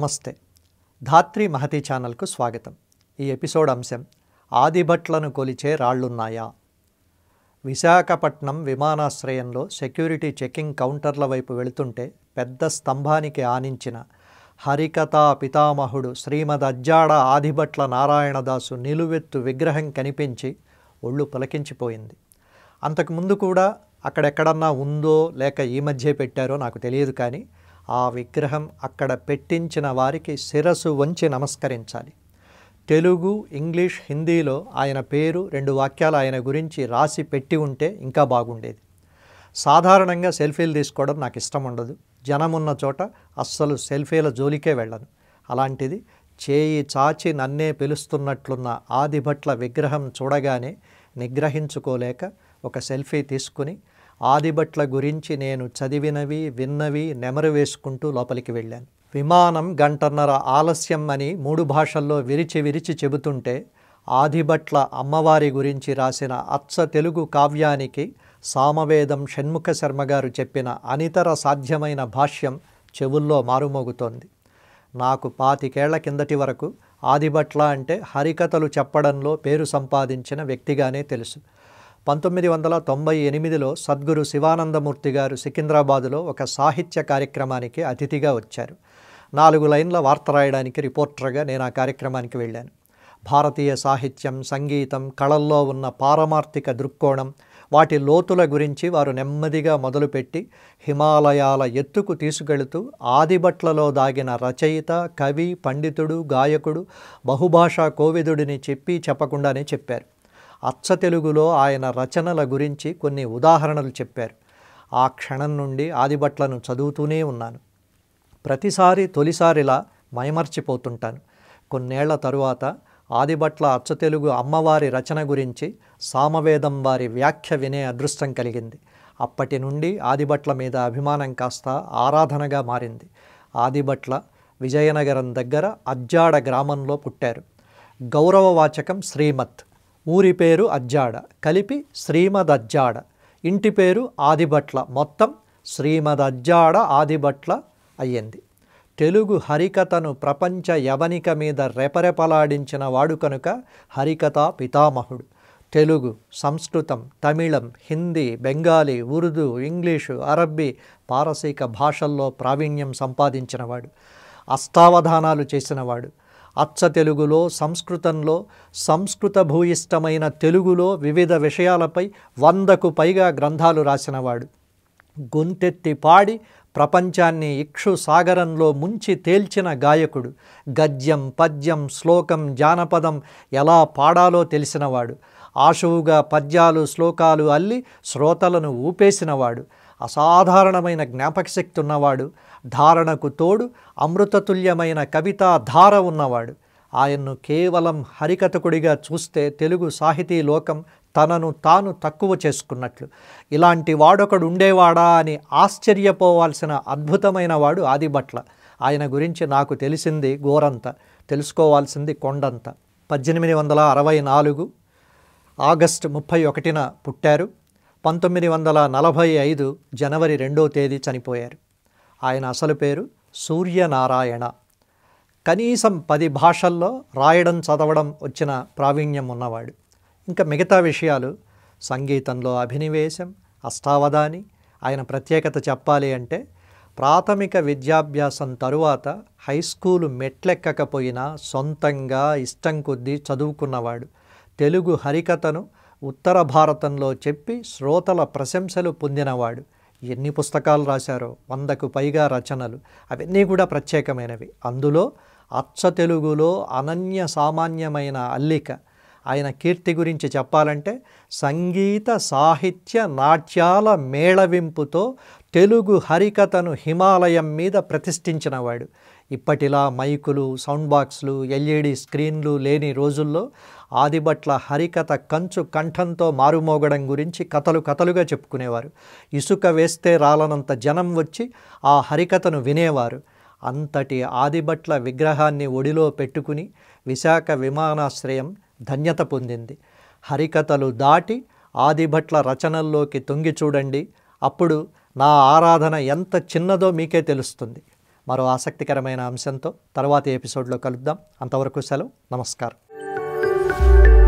నమస్తే ధాత్రి మహతి ఛానల్కు స్వాగతం ఈ ఎపిసోడ్ అంశం ఆదిభట్లను కొలిచే రాళ్లున్నాయా విశాఖపట్నం విమానాశ్రయంలో సెక్యూరిటీ చెకింగ్ కౌంటర్ల వైపు వెళుతుంటే పెద్ద స్తంభానికి ఆనించిన హరికథా పితామహుడు శ్రీమద్ అజ్జాడ ఆదిభట్ల నారాయణదాసు నిలువెత్తు విగ్రహం కనిపించి ఒళ్ళు పులకించిపోయింది అంతకుముందు కూడా అక్కడెక్కడన్నా ఉందో లేక ఈ మధ్య పెట్టారో నాకు తెలియదు కానీ ఆ విగ్రహం అక్కడ పెట్టించిన వారికి శిరస్సు వంచి నమస్కరించాలి తెలుగు ఇంగ్లీష్ హిందీలో ఆయన పేరు రెండు వాక్యాలు ఆయన గురించి రాసి పెట్టి ఉంటే ఇంకా బాగుండేది సాధారణంగా సెల్ఫీలు తీసుకోవడం నాకు ఇష్టం ఉండదు జనమున్న చోట అస్సలు సెల్ఫీల జోలికే వెళ్ళను అలాంటిది చేయి చాచి నన్నే పిలుస్తున్నట్లున్న ఆదిభట్ల విగ్రహం చూడగానే నిగ్రహించుకోలేక ఒక సెల్ఫీ తీసుకుని ఆదిభట్ల గురించి నేను చదివినవి విన్నవి నెమరు వేసుకుంటూ లోపలికి వెళ్ళాను విమానం గంటన్నర ఆలస్యం అని మూడు భాషల్లో విరిచి విరిచి చెబుతుంటే ఆదిభట్ల అమ్మవారి గురించి రాసిన అచ్చ తెలుగు కావ్యానికి సామవేదం షణ్ముఖ శర్మ గారు చెప్పిన అనితర సాధ్యమైన భాష్యం చెవుల్లో మారుమోగుతోంది నాకు పాతికేళ్ల కిందటి వరకు ఆదిభట్ల అంటే హరికథలు చెప్పడంలో పేరు సంపాదించిన వ్యక్తిగానే తెలుసు పంతొమ్మిది వందల తొంభై ఎనిమిదిలో సద్గురు శివానందమూర్తి గారు సికింద్రాబాదులో ఒక సాహిత్య కార్యక్రమానికి అతిథిగా వచ్చారు నాలుగు లైన్ల వార్త రాయడానికి రిపోర్టర్గా నేను ఆ కార్యక్రమానికి వెళ్ళాను భారతీయ సాహిత్యం సంగీతం కళల్లో ఉన్న పారమార్థిక దృక్కోణం వాటి లోతుల గురించి వారు నెమ్మదిగా మొదలుపెట్టి హిమాలయాల ఎత్తుకు తీసుకెళుతూ ఆదిబట్లలో దాగిన రచయిత కవి పండితుడు గాయకుడు బహుభాషా కోవిదుడిని చెప్పి చెప్పకుండానే చెప్పారు అచ్చ తెలుగులో ఆయన రచనల గురించి కొన్ని ఉదాహరణలు చెప్పారు ఆ క్షణం నుండి ఆదిబట్లను చదువుతూనే ఉన్నాను ప్రతిసారి తొలిసారిలా మైమర్చిపోతుంటాను కొన్నేళ్ల తరువాత ఆదిబట్ల తెలుగు అమ్మవారి రచన గురించి సామవేదం వారి వ్యాఖ్య వినే అదృష్టం కలిగింది అప్పటి నుండి ఆదిబట్ల మీద అభిమానం కాస్త ఆరాధనగా మారింది ఆదిబట్ల విజయనగరం దగ్గర అజ్జాడ గ్రామంలో పుట్టారు గౌరవవాచకం శ్రీమత్ ఊరి పేరు అజ్జాడ కలిపి శ్రీమదజ్జాడ ఇంటి పేరు ఆదిభట్ల మొత్తం శ్రీమదజ్జాడ ఆదిభట్ల అయ్యింది తెలుగు హరికథను ప్రపంచ యవనిక మీద రెపరెపలాడించిన వాడు కనుక హరికథ పితామహుడు తెలుగు సంస్కృతం తమిళం హిందీ బెంగాలీ ఉర్దూ ఇంగ్లీషు అరబ్బీ పారసీక భాషల్లో ప్రావీణ్యం సంపాదించినవాడు అష్టావధానాలు చేసినవాడు అచ్చ తెలుగులో సంస్కృతంలో సంస్కృత భూయిష్టమైన తెలుగులో వివిధ విషయాలపై వందకు పైగా గ్రంథాలు రాసినవాడు గొంతెత్తి పాడి ప్రపంచాన్ని ఇక్షు సాగరంలో ముంచి తేల్చిన గాయకుడు గద్యం పద్యం శ్లోకం జానపదం ఎలా పాడాలో తెలిసినవాడు ఆశువుగా పద్యాలు శ్లోకాలు అల్లి శ్రోతలను ఊపేసినవాడు అసాధారణమైన జ్ఞాపకశక్తి ఉన్నవాడు ధారణకు తోడు అమృతతుల్యమైన కవితా ధార ఉన్నవాడు ఆయన్ను కేవలం హరికథకుడిగా చూస్తే తెలుగు సాహితీ లోకం తనను తాను తక్కువ చేసుకున్నట్లు ఇలాంటి వాడొకడు ఉండేవాడా అని ఆశ్చర్యపోవాల్సిన అద్భుతమైన వాడు ఆదిభట్ల ఆయన గురించి నాకు తెలిసింది గోరంత తెలుసుకోవాల్సింది కొండంత పద్దెనిమిది వందల అరవై నాలుగు ఆగస్టు ముప్పై ఒకటిన పుట్టారు పంతొమ్మిది వందల నలభై ఐదు జనవరి రెండో తేదీ చనిపోయారు ఆయన అసలు పేరు సూర్యనారాయణ కనీసం పది భాషల్లో రాయడం చదవడం వచ్చిన ప్రావీణ్యం ఉన్నవాడు ఇంకా మిగతా విషయాలు సంగీతంలో అభినివేశం అష్టావధాని ఆయన ప్రత్యేకత చెప్పాలి అంటే ప్రాథమిక విద్యాభ్యాసం తరువాత హై స్కూలు మెట్లెక్కకపోయినా సొంతంగా ఇష్టం కొద్దీ చదువుకున్నవాడు తెలుగు హరికథను ఉత్తర భారతంలో చెప్పి శ్రోతల ప్రశంసలు పొందినవాడు ఎన్ని పుస్తకాలు రాశారో వందకు పైగా రచనలు అవన్నీ కూడా ప్రత్యేకమైనవి అందులో అచ్చ తెలుగులో అనన్య సామాన్యమైన అల్లిక ఆయన కీర్తి గురించి చెప్పాలంటే సంగీత సాహిత్య నాట్యాల మేళవింపుతో తెలుగు హరికథను హిమాలయం మీద ప్రతిష్ఠించినవాడు ఇప్పటిలా మైకులు సౌండ్ బాక్స్లు ఎల్ఈడి స్క్రీన్లు లేని రోజుల్లో ఆదిబట్ల హరికథ కంచు కంఠంతో మారుమోగడం గురించి కథలు కథలుగా చెప్పుకునేవారు ఇసుక వేస్తే రాలనంత జనం వచ్చి ఆ హరికథను వినేవారు అంతటి ఆదిబట్ల విగ్రహాన్ని ఒడిలో పెట్టుకుని విశాఖ విమానాశ్రయం ధన్యత పొందింది హరికథలు దాటి ఆదిభట్ల రచనల్లోకి తొంగి చూడండి అప్పుడు నా ఆరాధన ఎంత చిన్నదో మీకే తెలుస్తుంది మరో ఆసక్తికరమైన అంశంతో తర్వాతి ఎపిసోడ్లో కలుద్దాం అంతవరకు సెలవు నమస్కారం